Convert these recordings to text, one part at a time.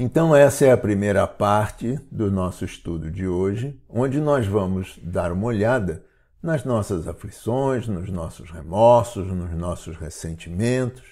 Então, essa é a primeira parte do nosso estudo de hoje, onde nós vamos dar uma olhada nas nossas aflições, nos nossos remorsos, nos nossos ressentimentos,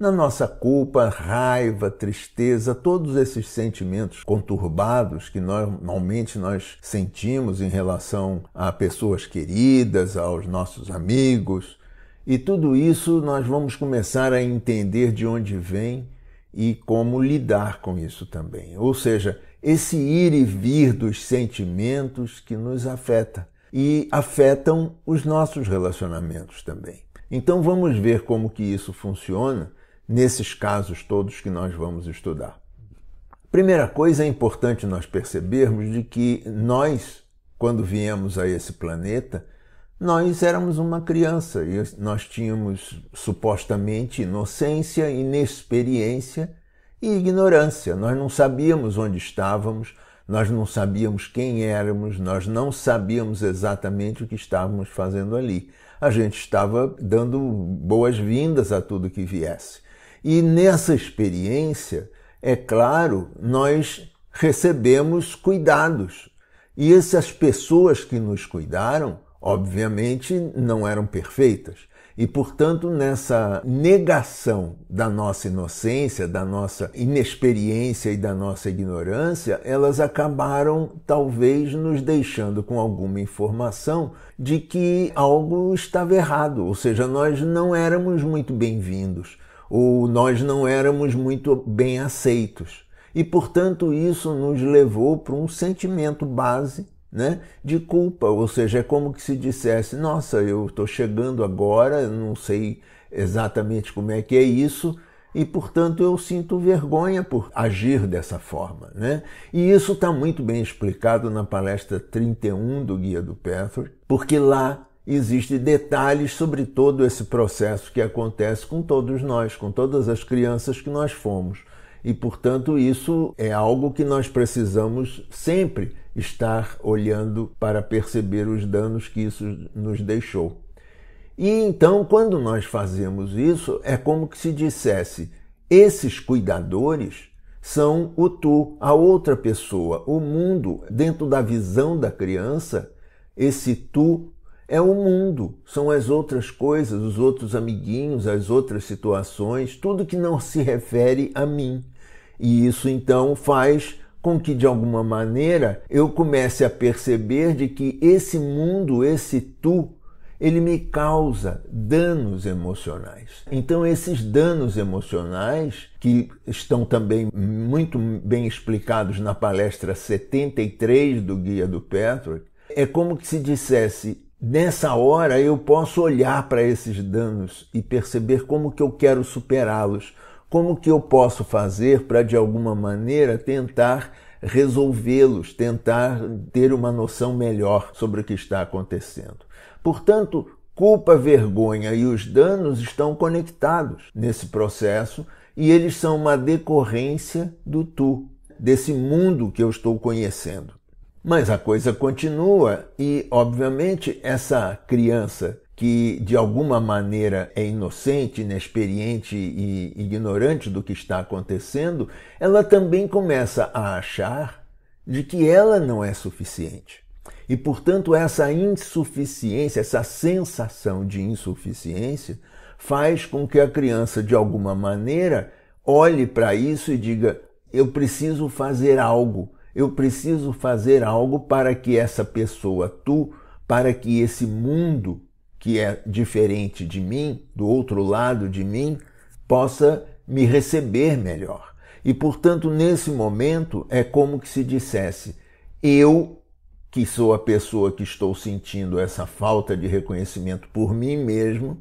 na nossa culpa, raiva, tristeza, todos esses sentimentos conturbados que normalmente nós sentimos em relação a pessoas queridas, aos nossos amigos, e tudo isso nós vamos começar a entender de onde vem e como lidar com isso também. Ou seja, esse ir e vir dos sentimentos que nos afeta e afetam os nossos relacionamentos também. Então vamos ver como que isso funciona nesses casos todos que nós vamos estudar. Primeira coisa é importante nós percebermos de que nós, quando viemos a esse planeta, nós éramos uma criança e nós tínhamos supostamente inocência, inexperiência e ignorância. Nós não sabíamos onde estávamos, nós não sabíamos quem éramos, nós não sabíamos exatamente o que estávamos fazendo ali. A gente estava dando boas-vindas a tudo que viesse. E nessa experiência, é claro, nós recebemos cuidados. E essas pessoas que nos cuidaram obviamente não eram perfeitas. E, portanto, nessa negação da nossa inocência, da nossa inexperiência e da nossa ignorância, elas acabaram talvez nos deixando com alguma informação de que algo estava errado, ou seja, nós não éramos muito bem-vindos, ou nós não éramos muito bem aceitos. E, portanto, isso nos levou para um sentimento base né, de culpa, ou seja, é como que se dissesse: nossa, eu estou chegando agora, não sei exatamente como é que é isso, e portanto eu sinto vergonha por agir dessa forma. Né? E isso está muito bem explicado na palestra 31 do Guia do Pathway, porque lá existem detalhes sobre todo esse processo que acontece com todos nós, com todas as crianças que nós fomos. E portanto isso é algo que nós precisamos sempre estar olhando para perceber os danos que isso nos deixou. E então, quando nós fazemos isso, é como que se dissesse: esses cuidadores são o tu, a outra pessoa, o mundo. Dentro da visão da criança, esse tu é o mundo, são as outras coisas, os outros amiguinhos, as outras situações, tudo que não se refere a mim. E isso então faz com que de alguma maneira eu comece a perceber de que esse mundo, esse tu, ele me causa danos emocionais. Então, esses danos emocionais, que estão também muito bem explicados na palestra 73 do Guia do Petro, é como se dissesse: nessa hora eu posso olhar para esses danos e perceber como que eu quero superá-los, como que eu posso fazer para, de alguma maneira, tentar resolvê-los, tentar ter uma noção melhor sobre o que está acontecendo. Portanto, culpa, vergonha e os danos estão conectados nesse processo e eles são uma decorrência do tu, desse mundo que eu estou conhecendo. Mas a coisa continua e, obviamente, essa criança que de alguma maneira é inocente, inexperiente e ignorante do que está acontecendo, ela também começa a achar de que ela não é suficiente. E, portanto, essa insuficiência, essa sensação de insuficiência, faz com que a criança, de alguma maneira, olhe para isso e diga: eu preciso fazer algo, eu preciso fazer algo para que essa pessoa, tu, para que esse mundo que é diferente de mim, do outro lado de mim, possa me receber melhor. E, portanto, nesse momento é como que se dissesse: eu, que sou a pessoa que estou sentindo essa falta de reconhecimento por mim mesmo,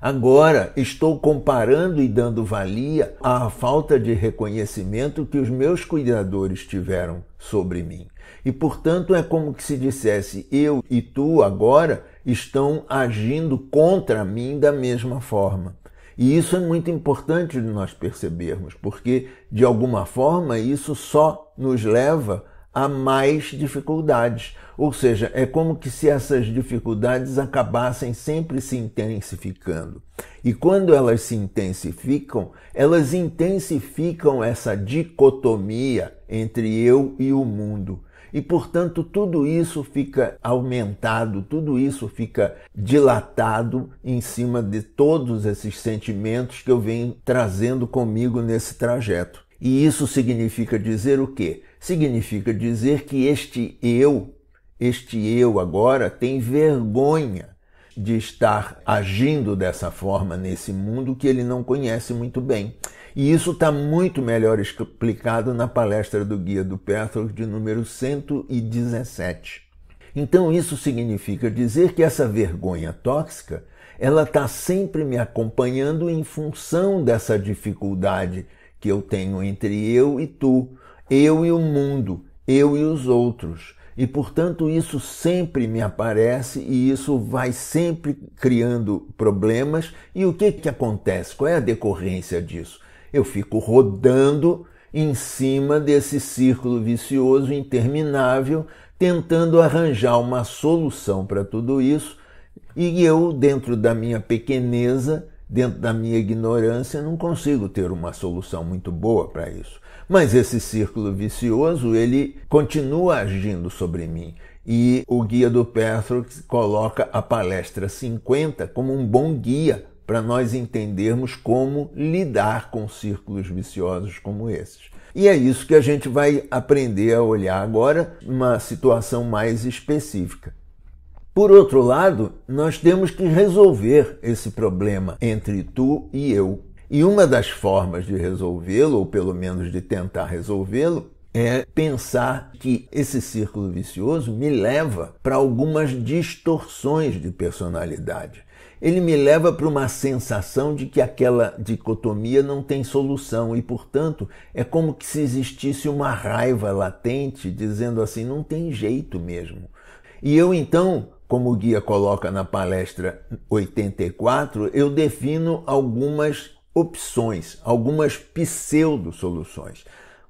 agora estou comparando e dando valia à falta de reconhecimento que os meus cuidadores tiveram sobre mim. E, portanto, é como que se dissesse: eu e tu agora estão agindo contra mim da mesma forma. E isso é muito importante de nós percebermos, porque de alguma forma isso só nos leva a mais dificuldades. Ou seja, é como que se essas dificuldades acabassem sempre se intensificando. E quando elas se intensificam, elas intensificam essa dicotomia entre eu e o mundo. E, portanto, tudo isso fica aumentado, tudo isso fica dilatado em cima de todos esses sentimentos que eu venho trazendo comigo nesse trajeto. E isso significa dizer o quê? Significa dizer que este eu, este eu agora, tem vergonha de estar agindo dessa forma nesse mundo que ele não conhece muito bem. E isso está muito melhor explicado na palestra do Guia do Petro de número 117. Então isso significa dizer que essa vergonha tóxica ela está sempre me acompanhando em função dessa dificuldade que eu tenho entre eu e tu, eu e o mundo, eu e os outros. E, portanto, isso sempre me aparece e isso vai sempre criando problemas. E o que, que acontece? Qual é a decorrência disso? Eu fico rodando em cima desse círculo vicioso interminável, tentando arranjar uma solução para tudo isso, e eu, dentro da minha pequeneza, dentro da minha ignorância, não consigo ter uma solução muito boa para isso. Mas esse círculo vicioso, ele continua agindo sobre mim. E o guia do Petrox coloca a palestra 50 como um bom guia para nós entendermos como lidar com círculos viciosos como esses. E é isso que a gente vai aprender a olhar agora, uma situação mais específica. Por outro lado, nós temos que resolver esse problema entre tu e eu. E uma das formas de resolvê-lo, ou pelo menos de tentar resolvê-lo, é pensar que esse círculo vicioso me leva para algumas distorções de personalidade ele me leva para uma sensação de que aquela dicotomia não tem solução e, portanto, é como se existisse uma raiva latente dizendo assim: não tem jeito mesmo. E eu então, como o guia coloca na palestra 84, eu defino algumas opções, algumas pseudo-soluções.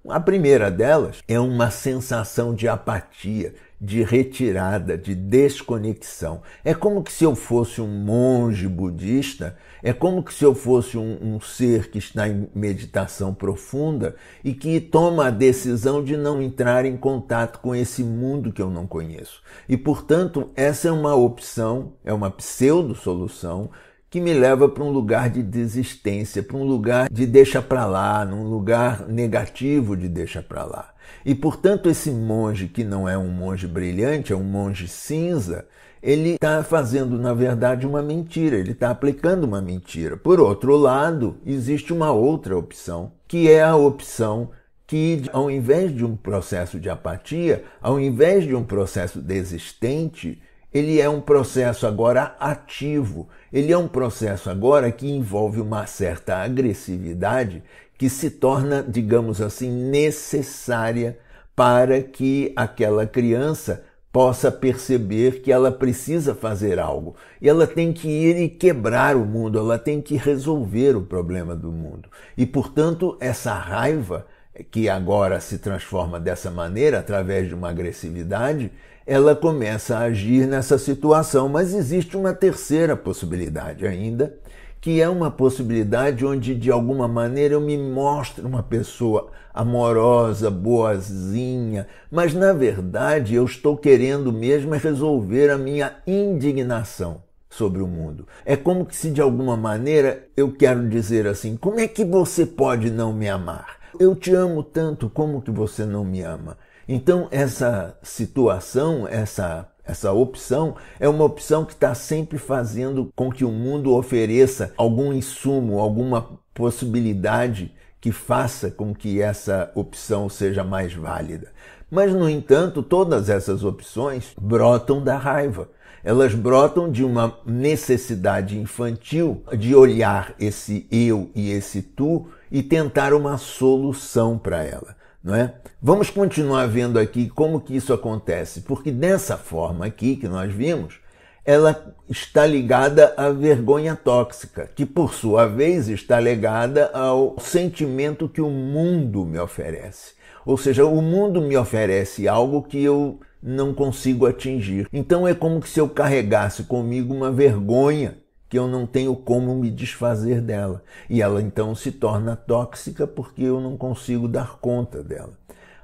A primeira delas é uma sensação de apatia, de retirada, de desconexão. É como que se eu fosse um monge budista, é como que se eu fosse um, um, ser que está em meditação profunda e que toma a decisão de não entrar em contato com esse mundo que eu não conheço. E, portanto, essa é uma opção, é uma pseudo-solução que me leva para um lugar de desistência, para um lugar de deixa para lá, num lugar negativo de deixa para lá. E portanto, esse monge que não é um monge brilhante, é um monge cinza, ele está fazendo, na verdade, uma mentira, ele está aplicando uma mentira. Por outro lado, existe uma outra opção, que é a opção que, ao invés de um processo de apatia, ao invés de um processo desistente, ele é um processo agora ativo, ele é um processo agora que envolve uma certa agressividade que se torna, digamos assim, necessária para que aquela criança possa perceber que ela precisa fazer algo. E ela tem que ir e quebrar o mundo, ela tem que resolver o problema do mundo. E, portanto, essa raiva que agora se transforma dessa maneira, através de uma agressividade, ela começa a agir nessa situação. Mas existe uma terceira possibilidade ainda, que é uma possibilidade onde de alguma maneira eu me mostro uma pessoa amorosa, boazinha, mas na verdade eu estou querendo mesmo é resolver a minha indignação sobre o mundo. É como se de alguma maneira eu quero dizer assim: como é que você pode não me amar? Eu te amo tanto, como que você não me ama? Então, essa situação, essa, essa opção, é uma opção que está sempre fazendo com que o mundo ofereça algum insumo, alguma possibilidade que faça com que essa opção seja mais válida. Mas, no entanto, todas essas opções brotam da raiva. Elas brotam de uma necessidade infantil de olhar esse eu e esse tu e tentar uma solução para ela não é? Vamos continuar vendo aqui como que isso acontece, porque dessa forma aqui que nós vimos, ela está ligada à vergonha tóxica, que por sua vez está ligada ao sentimento que o mundo me oferece. Ou seja, o mundo me oferece algo que eu não consigo atingir. Então é como se eu carregasse comigo uma vergonha que eu não tenho como me desfazer dela. E ela então se torna tóxica porque eu não consigo dar conta dela.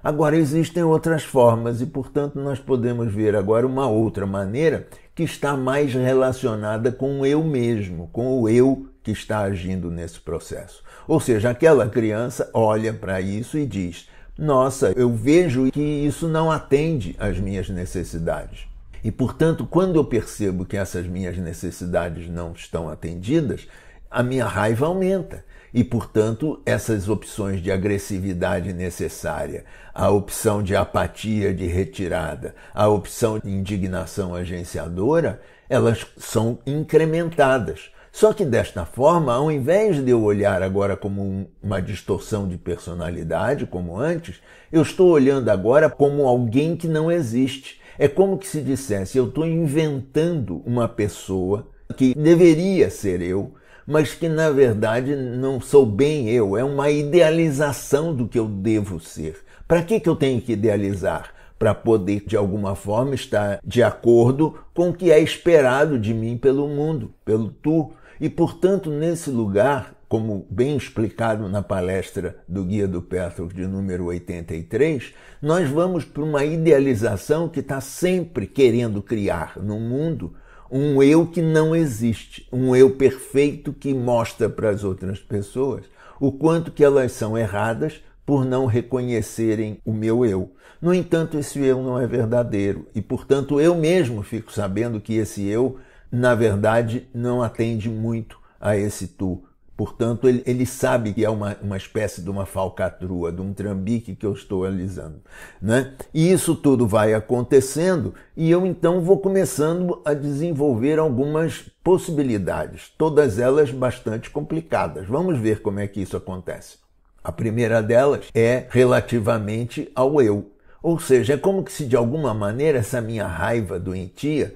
Agora existem outras formas e, portanto, nós podemos ver agora uma outra maneira que está mais relacionada com o eu mesmo, com o eu que está agindo nesse processo. Ou seja, aquela criança olha para isso e diz: Nossa, eu vejo que isso não atende às minhas necessidades. E, portanto, quando eu percebo que essas minhas necessidades não estão atendidas, a minha raiva aumenta. E, portanto, essas opções de agressividade necessária, a opção de apatia de retirada, a opção de indignação agenciadora, elas são incrementadas. Só que desta forma, ao invés de eu olhar agora como uma distorção de personalidade, como antes, eu estou olhando agora como alguém que não existe é como que se dissesse: eu estou inventando uma pessoa que deveria ser eu, mas que na verdade não sou bem eu. É uma idealização do que eu devo ser. Para que, que eu tenho que idealizar? Para poder, de alguma forma, estar de acordo com o que é esperado de mim pelo mundo, pelo tu. E, portanto, nesse lugar, como bem explicado na palestra do Guia do Petro de número 83, nós vamos para uma idealização que está sempre querendo criar no mundo um eu que não existe, um eu perfeito que mostra para as outras pessoas o quanto que elas são erradas por não reconhecerem o meu eu. No entanto, esse eu não é verdadeiro e, portanto, eu mesmo fico sabendo que esse eu, na verdade, não atende muito a esse tu Portanto, ele, ele, sabe que é uma, uma espécie de uma falcatrua, de um trambique que eu estou alisando. Né? E isso tudo vai acontecendo e eu então vou começando a desenvolver algumas possibilidades, todas elas bastante complicadas. Vamos ver como é que isso acontece. A primeira delas é relativamente ao eu. Ou seja, é como se de alguma maneira essa minha raiva doentia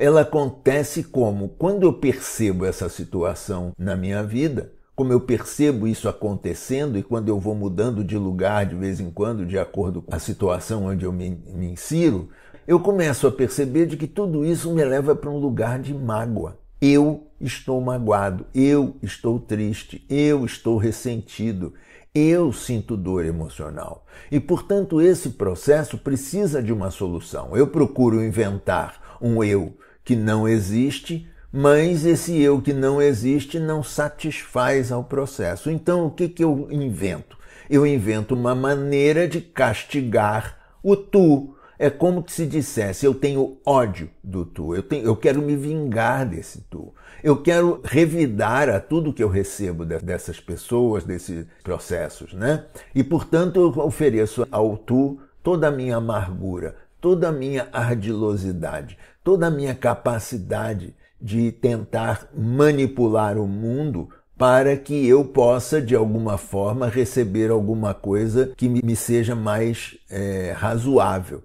ela acontece como? Quando eu percebo essa situação na minha vida, como eu percebo isso acontecendo e quando eu vou mudando de lugar de vez em quando, de acordo com a situação onde eu me, me insiro, eu começo a perceber de que tudo isso me leva para um lugar de mágoa. Eu estou magoado, eu estou triste, eu estou ressentido, eu sinto dor emocional. E, portanto, esse processo precisa de uma solução. Eu procuro inventar um eu que não existe, mas esse eu que não existe não satisfaz ao processo. Então, o que, que eu invento? Eu invento uma maneira de castigar o tu. É como se dissesse: eu tenho ódio do tu, eu, tenho, eu quero me vingar desse tu, eu quero revidar a tudo que eu recebo dessas pessoas, desses processos, né? E portanto eu ofereço ao tu toda a minha amargura, toda a minha ardilosidade, toda a minha capacidade de tentar manipular o mundo para que eu possa, de alguma forma, receber alguma coisa que me seja mais é, razoável.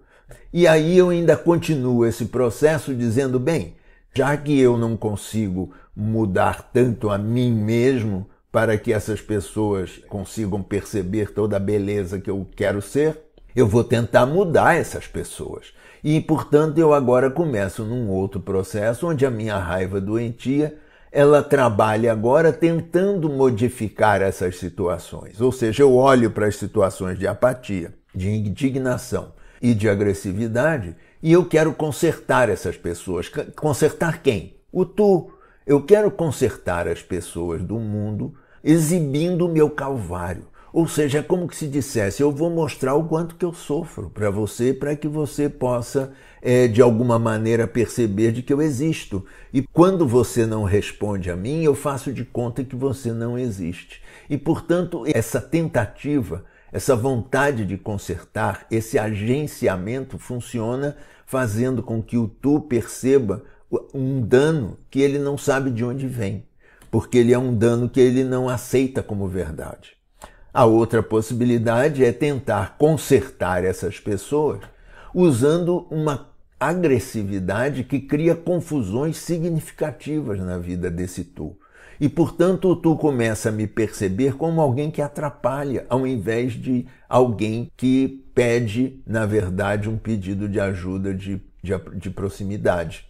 E aí eu ainda continuo esse processo dizendo: bem, já que eu não consigo mudar tanto a mim mesmo para que essas pessoas consigam perceber toda a beleza que eu quero ser, eu vou tentar mudar essas pessoas. E, portanto, eu agora começo num outro processo onde a minha raiva doentia ela trabalha agora tentando modificar essas situações. Ou seja, eu olho para as situações de apatia, de indignação e de agressividade e eu quero consertar essas pessoas. Consertar quem? O tu. Eu quero consertar as pessoas do mundo exibindo o meu calvário, ou seja, é como que se dissesse: eu vou mostrar o quanto que eu sofro para você, para que você possa, é, de alguma maneira, perceber de que eu existo. E quando você não responde a mim, eu faço de conta que você não existe. E, portanto, essa tentativa, essa vontade de consertar, esse agenciamento funciona fazendo com que o tu perceba um dano que ele não sabe de onde vem, porque ele é um dano que ele não aceita como verdade. A outra possibilidade é tentar consertar essas pessoas usando uma agressividade que cria confusões significativas na vida desse tu. E, portanto, tu começa a me perceber como alguém que atrapalha, ao invés de alguém que pede, na verdade, um pedido de ajuda de, de, de proximidade.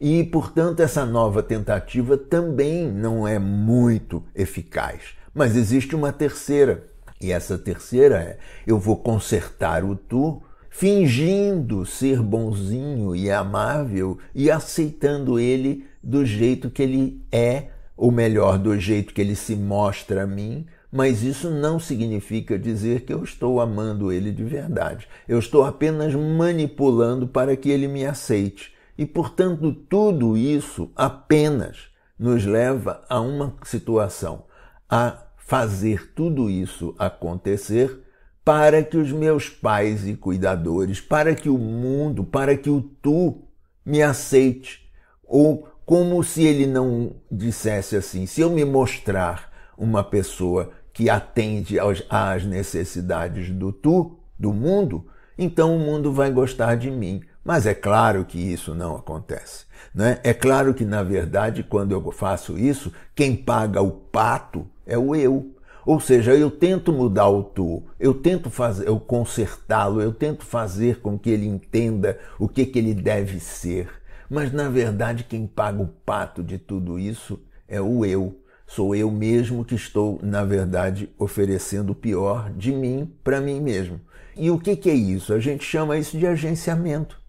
E, portanto, essa nova tentativa também não é muito eficaz. Mas existe uma terceira, e essa terceira é: eu vou consertar o tu, fingindo ser bonzinho e amável e aceitando ele do jeito que ele é, ou melhor, do jeito que ele se mostra a mim, mas isso não significa dizer que eu estou amando ele de verdade. Eu estou apenas manipulando para que ele me aceite. E, portanto, tudo isso apenas nos leva a uma situação a fazer tudo isso acontecer para que os meus pais e cuidadores, para que o mundo, para que o tu me aceite. Ou como se ele não dissesse assim: se eu me mostrar uma pessoa que atende aos, às necessidades do tu, do mundo, então o mundo vai gostar de mim. Mas é claro que isso não acontece. Né? É claro que, na verdade, quando eu faço isso, quem paga o pato é o eu. Ou seja, eu tento mudar o tu, eu tento fazer, eu consertá-lo, eu tento fazer com que ele entenda o que, que ele deve ser. Mas na verdade quem paga o pato de tudo isso é o eu. Sou eu mesmo que estou, na verdade, oferecendo o pior de mim para mim mesmo. E o que, que é isso? A gente chama isso de agenciamento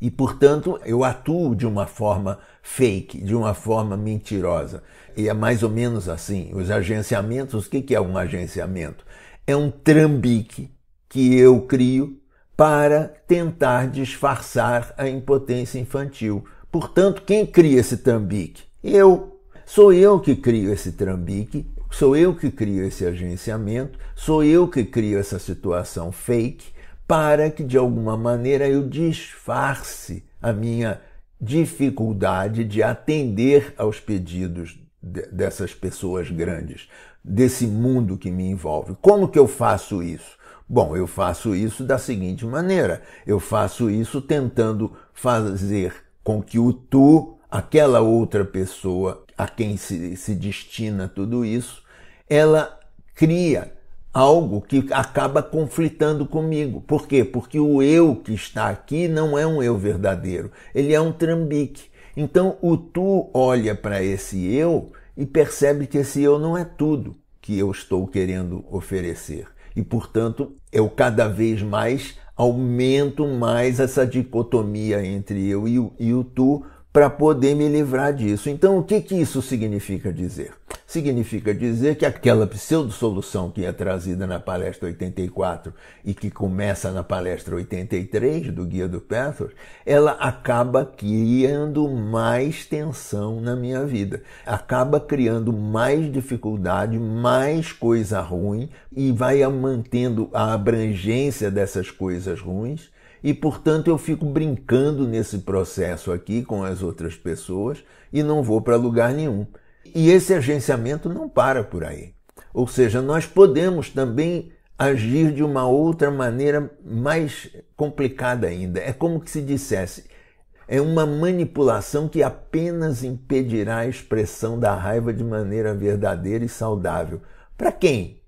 e, portanto, eu atuo de uma forma fake, de uma forma mentirosa. E é mais ou menos assim. Os agenciamentos, o que é um agenciamento? É um trambique que eu crio para tentar disfarçar a impotência infantil. Portanto, quem cria esse trambique? Eu. Sou eu que crio esse trambique, sou eu que crio esse agenciamento, sou eu que crio essa situação fake para que de alguma maneira eu disfarce a minha dificuldade de atender aos pedidos dessas pessoas grandes, desse mundo que me envolve. Como que eu faço isso? Bom, eu faço isso da seguinte maneira: eu faço isso tentando fazer com que o tu, aquela outra pessoa a quem se, se destina tudo isso, ela cria algo que acaba conflitando comigo. Por quê? Porque o eu que está aqui não é um eu verdadeiro, ele é um trambique. Então o tu olha para esse eu e percebe que esse eu não é tudo que eu estou querendo oferecer. E portanto, eu cada vez mais aumento mais essa dicotomia entre eu e o, e o tu, para poder me livrar disso. Então, o que, que isso significa dizer? Significa dizer que aquela pseudo-solução que é trazida na palestra 84 e que começa na palestra 83 do Guia do Petros, ela acaba criando mais tensão na minha vida, acaba criando mais dificuldade, mais coisa ruim e vai mantendo a abrangência dessas coisas ruins e, portanto, eu fico brincando nesse processo aqui com as outras pessoas e não vou para lugar nenhum. E esse agenciamento não para por aí. Ou seja, nós podemos também agir de uma outra maneira mais complicada ainda. É como que se dissesse, é uma manipulação que apenas impedirá a expressão da raiva de maneira verdadeira e saudável. Para quem?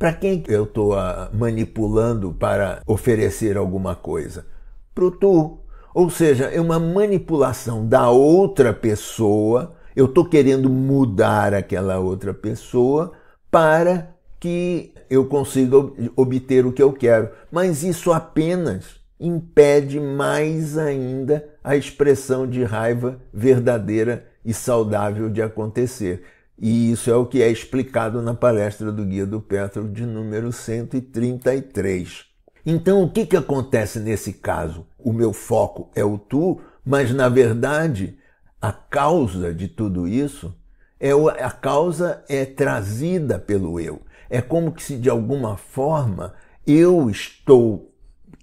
Para quem eu estou ah, manipulando para oferecer alguma coisa? Para o tu. Ou seja, é uma manipulação da outra pessoa. Eu estou querendo mudar aquela outra pessoa para que eu consiga obter o que eu quero. Mas isso apenas impede mais ainda a expressão de raiva verdadeira e saudável de acontecer. E isso é o que é explicado na palestra do Guia do Petro de número 133. Então, o que, que acontece nesse caso? O meu foco é o tu, mas na verdade, a causa de tudo isso é a causa é trazida pelo eu. É como que se de alguma forma eu estou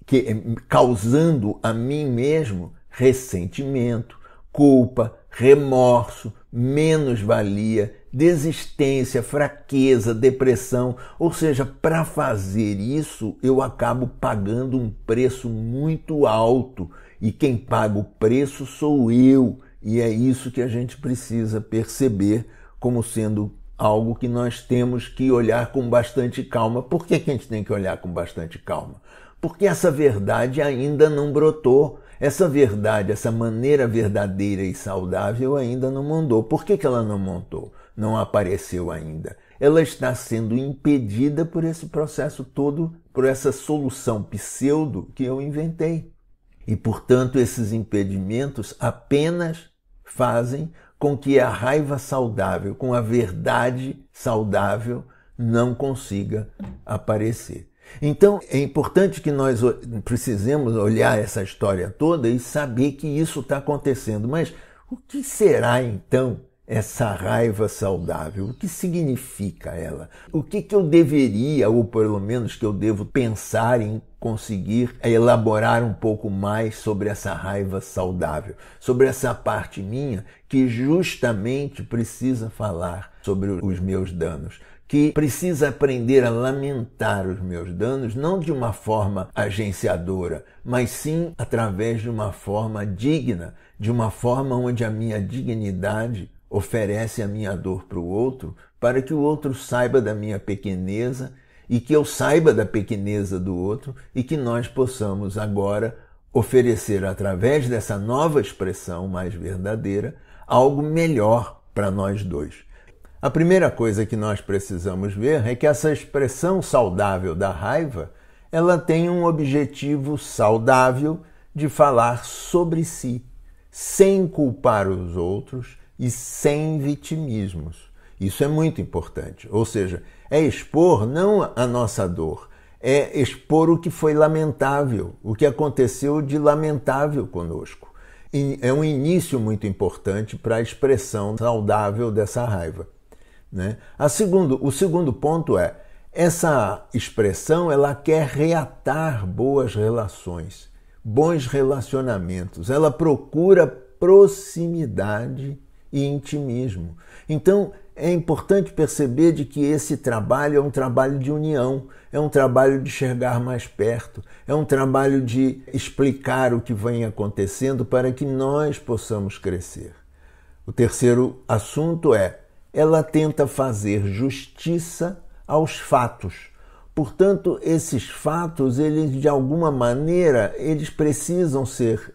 que, causando a mim mesmo ressentimento, culpa, remorso, menos-valia, desistência, fraqueza, depressão. Ou seja, para fazer isso, eu acabo pagando um preço muito alto. E quem paga o preço sou eu. E é isso que a gente precisa perceber como sendo algo que nós temos que olhar com bastante calma. Por que, que a gente tem que olhar com bastante calma? Porque essa verdade ainda não brotou essa verdade, essa maneira verdadeira e saudável ainda não montou. Por que, que ela não montou? Não apareceu ainda. Ela está sendo impedida por esse processo todo, por essa solução pseudo que eu inventei. E, portanto, esses impedimentos apenas fazem com que a raiva saudável, com a verdade saudável, não consiga aparecer. Então é importante que nós precisemos olhar essa história toda e saber que isso está acontecendo. Mas o que será então essa raiva saudável? O que significa ela? O que, que eu deveria, ou pelo menos que eu devo pensar em conseguir elaborar um pouco mais sobre essa raiva saudável, sobre essa parte minha que justamente precisa falar sobre os meus danos, que precisa aprender a lamentar os meus danos, não de uma forma agenciadora, mas sim através de uma forma digna, de uma forma onde a minha dignidade oferece a minha dor para o outro, para que o outro saiba da minha pequeneza e que eu saiba da pequeneza do outro e que nós possamos agora oferecer através dessa nova expressão mais verdadeira algo melhor para nós dois. A primeira coisa que nós precisamos ver é que essa expressão saudável da raiva, ela tem um objetivo saudável de falar sobre si, sem culpar os outros e sem vitimismos. Isso é muito importante, ou seja, é expor não a nossa dor, é expor o que foi lamentável, o que aconteceu de lamentável conosco. E é um início muito importante para a expressão saudável dessa raiva. Né? A segundo, o segundo ponto é essa expressão ela quer reatar boas relações, bons relacionamentos. Ela procura proximidade e intimismo. Então é importante perceber de que esse trabalho é um trabalho de união, é um trabalho de chegar mais perto, é um trabalho de explicar o que vem acontecendo para que nós possamos crescer. O terceiro assunto é ela tenta fazer justiça aos fatos. Portanto, esses fatos, eles de alguma maneira, eles precisam ser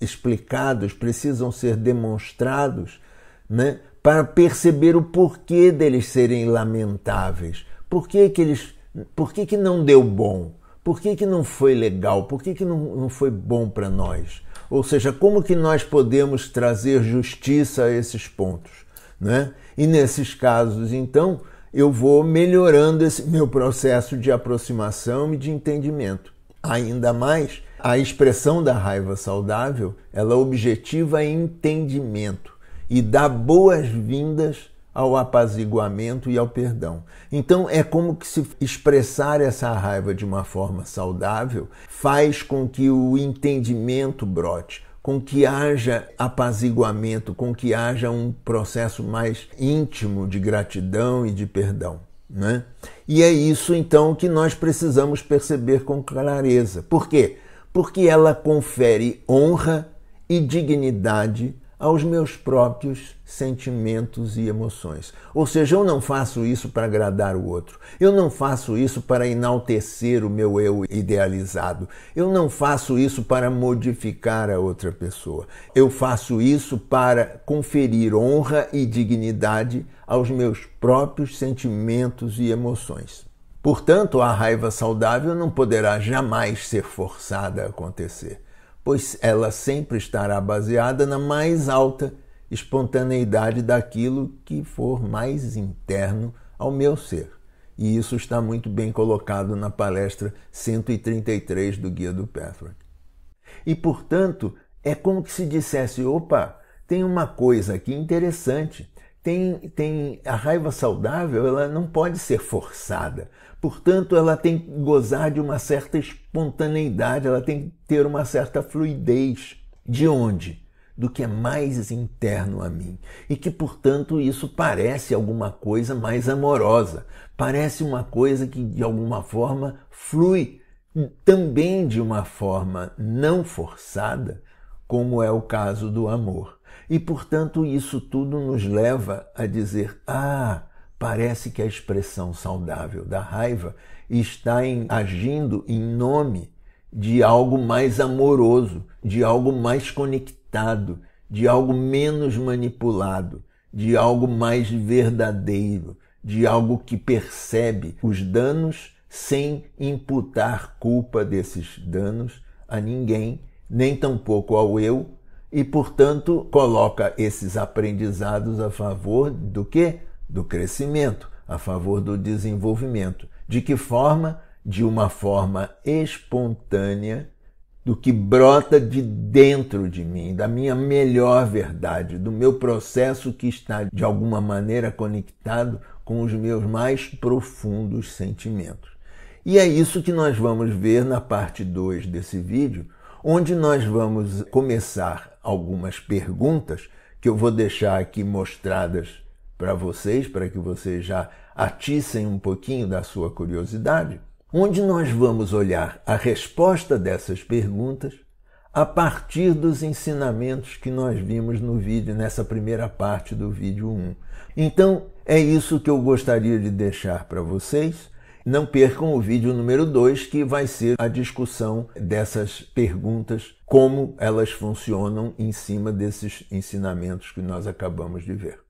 explicados, precisam ser demonstrados, né, para perceber o porquê deles serem lamentáveis. Por que, que eles, por que, que não deu bom? Por que, que não foi legal? Por que, que não, não foi bom para nós? Ou seja, como que nós podemos trazer justiça a esses pontos? Né? E nesses casos, então, eu vou melhorando esse meu processo de aproximação e de entendimento. Ainda mais, a expressão da raiva saudável, ela objetiva entendimento e dá boas-vindas ao apaziguamento e ao perdão. Então é como que se expressar essa raiva de uma forma saudável faz com que o entendimento brote, com que haja apaziguamento, com que haja um processo mais íntimo de gratidão e de perdão. Né? E é isso então que nós precisamos perceber com clareza. Por quê? Porque ela confere honra e dignidade aos meus próprios sentimentos e emoções. Ou seja, eu não faço isso para agradar o outro, eu não faço isso para enaltecer o meu eu idealizado, eu não faço isso para modificar a outra pessoa, eu faço isso para conferir honra e dignidade aos meus próprios sentimentos e emoções. Portanto, a raiva saudável não poderá jamais ser forçada a acontecer pois ela sempre estará baseada na mais alta espontaneidade daquilo que for mais interno ao meu ser. E isso está muito bem colocado na palestra 133 do Guia do Patrick. E, portanto, é como que se dissesse: opa, tem uma coisa aqui interessante. Tem, tem a raiva saudável, ela não pode ser forçada. Portanto, ela tem que gozar de uma certa espontaneidade, ela tem que ter uma certa fluidez. De onde? Do que é mais interno a mim. E que, portanto, isso parece alguma coisa mais amorosa, parece uma coisa que, de alguma forma, flui também de uma forma não forçada, como é o caso do amor. E, portanto, isso tudo nos leva a dizer: ah, Parece que a expressão saudável da raiva está em, agindo em nome de algo mais amoroso, de algo mais conectado, de algo menos manipulado, de algo mais verdadeiro, de algo que percebe os danos sem imputar culpa desses danos a ninguém, nem tampouco ao eu, e portanto coloca esses aprendizados a favor do que? do crescimento, a favor do desenvolvimento. De que forma? De uma forma espontânea do que brota de dentro de mim, da minha melhor verdade, do meu processo que está de alguma maneira conectado com os meus mais profundos sentimentos. E é isso que nós vamos ver na parte 2 desse vídeo, onde nós vamos começar algumas perguntas que eu vou deixar aqui mostradas para vocês, para que vocês já atissem um pouquinho da sua curiosidade, onde nós vamos olhar a resposta dessas perguntas a partir dos ensinamentos que nós vimos no vídeo, nessa primeira parte do vídeo 1. Então, é isso que eu gostaria de deixar para vocês. Não percam o vídeo número 2, que vai ser a discussão dessas perguntas, como elas funcionam em cima desses ensinamentos que nós acabamos de ver.